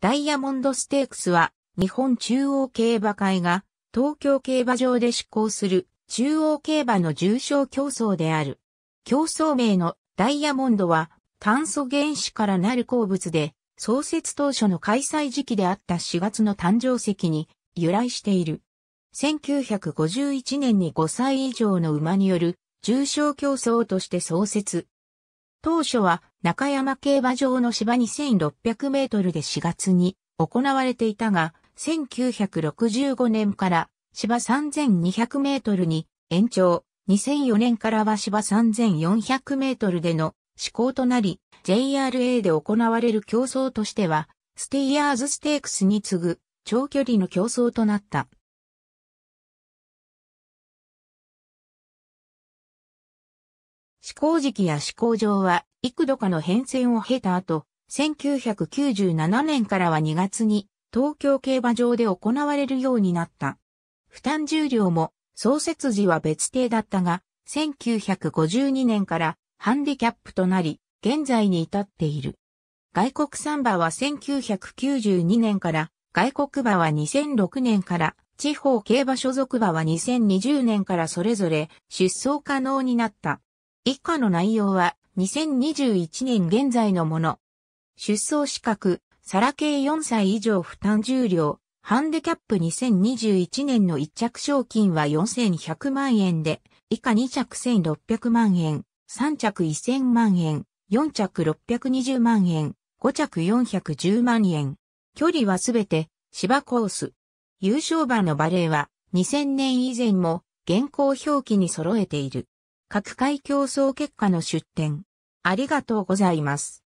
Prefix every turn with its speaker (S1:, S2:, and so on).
S1: ダ
S2: イヤモンドステークスは、日本中央競馬会が、東京競馬場で執行する、中央競馬の重賞競争である。競争名のダイヤモンドは、炭素原子からなる鉱物で、創設当初の開催時期であった4月の誕生石に由来している。1951年に5歳以上の馬による重賞競争として創設。当初は中山競馬場の芝2600メートルで4月に行われていたが、1965年から芝3200メートルに延長、2004年からは芝3400メートルでの試行となり、JRA で行われる競争としては、ステイヤーズステークスに次ぐ長距離の競争となった。
S1: 試行時期や試行
S2: 場は幾度かの変遷を経た後、1997年からは2月に東京競馬場で行われるようになった。負担重量も創設時は別定だったが、1952年からハンディキャップとなり、現在に至っている。外国サンバは1992年から、外国馬は2006年から、地方競馬所属馬は2020年からそれぞれ出走可能になった。以下の内容は2021年現在のもの。出走資格、サラ系4歳以上負担重量、ハンデキャップ2021年の1着賞金は4100万円で、以下2着1600万円、3着1000万円、4着620万円、5着410万円。距離はすべて芝コース。優勝馬のバレーは2000年以前も現行表記に揃えている。各回競争結果の出展。
S1: ありがとうございます。